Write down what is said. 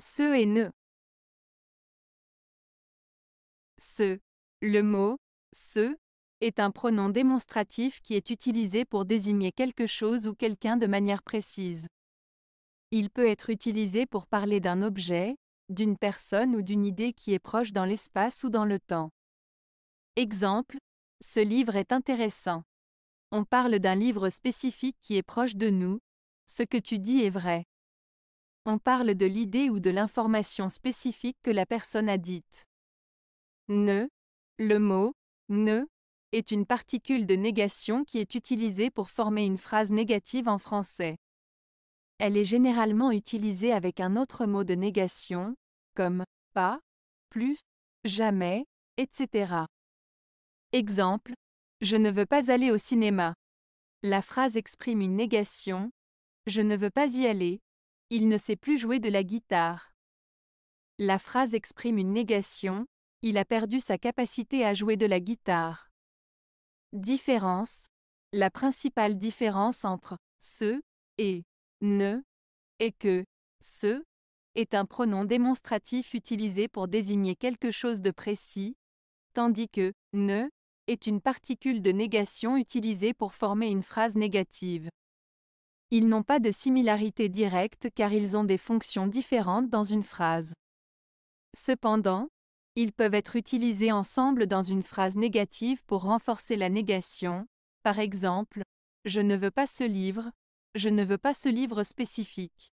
Ce et ne. Ce. Le mot ce est un pronom démonstratif qui est utilisé pour désigner quelque chose ou quelqu'un de manière précise. Il peut être utilisé pour parler d'un objet, d'une personne ou d'une idée qui est proche dans l'espace ou dans le temps. Exemple, ce livre est intéressant. On parle d'un livre spécifique qui est proche de nous. Ce que tu dis est vrai on parle de l'idée ou de l'information spécifique que la personne a dite. Ne. Le mot ne est une particule de négation qui est utilisée pour former une phrase négative en français. Elle est généralement utilisée avec un autre mot de négation, comme pas, plus, jamais, etc. Exemple, je ne veux pas aller au cinéma. La phrase exprime une négation, je ne veux pas y aller, il ne sait plus jouer de la guitare. La phrase exprime une négation, il a perdu sa capacité à jouer de la guitare. Différence. La principale différence entre ce et ne est que ce est un pronom démonstratif utilisé pour désigner quelque chose de précis, tandis que ne est une particule de négation utilisée pour former une phrase négative. Ils n'ont pas de similarité directe car ils ont des fonctions différentes dans une phrase. Cependant, ils peuvent être utilisés ensemble dans une phrase négative pour renforcer la négation, par exemple, je ne veux pas ce livre, je ne veux pas ce livre spécifique.